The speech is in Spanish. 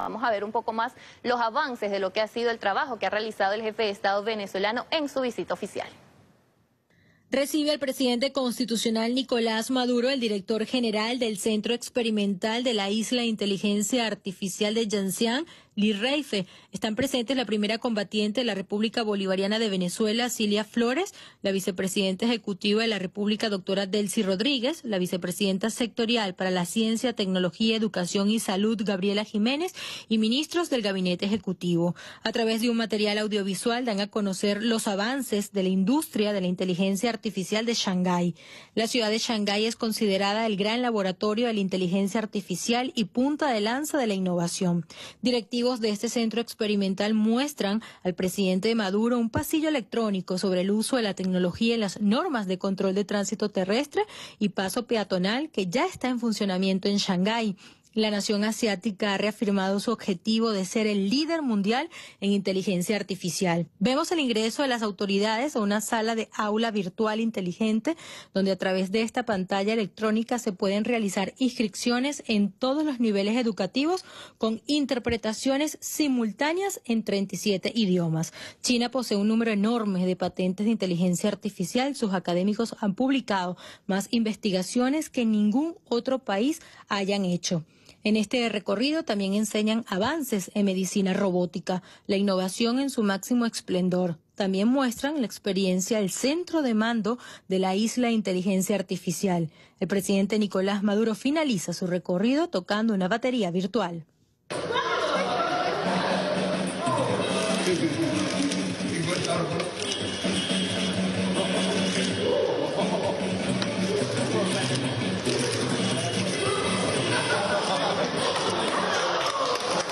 Vamos a ver un poco más los avances de lo que ha sido el trabajo que ha realizado el jefe de Estado venezolano en su visita oficial recibe al presidente constitucional Nicolás Maduro, el director general del Centro Experimental de la Isla de Inteligencia Artificial de Yanxian, Li Reife. Están presentes la primera combatiente de la República Bolivariana de Venezuela, Cilia Flores, la vicepresidenta ejecutiva de la República, doctora Delcy Rodríguez, la vicepresidenta sectorial para la Ciencia, Tecnología, Educación y Salud, Gabriela Jiménez, y ministros del Gabinete Ejecutivo. A través de un material audiovisual dan a conocer los avances de la industria de la inteligencia artificial Artificial de Shanghái. La ciudad de Shanghái es considerada el gran laboratorio de la inteligencia artificial y punta de lanza de la innovación. Directivos de este centro experimental muestran al presidente de Maduro un pasillo electrónico sobre el uso de la tecnología en las normas de control de tránsito terrestre y paso peatonal que ya está en funcionamiento en Shanghái. La nación asiática ha reafirmado su objetivo de ser el líder mundial en inteligencia artificial. Vemos el ingreso de las autoridades a una sala de aula virtual inteligente donde a través de esta pantalla electrónica se pueden realizar inscripciones en todos los niveles educativos con interpretaciones simultáneas en 37 idiomas. China posee un número enorme de patentes de inteligencia artificial. Sus académicos han publicado más investigaciones que ningún otro país hayan hecho. En este recorrido también enseñan avances en medicina robótica, la innovación en su máximo esplendor. También muestran la experiencia del centro de mando de la isla de inteligencia artificial. El presidente Nicolás Maduro finaliza su recorrido tocando una batería virtual.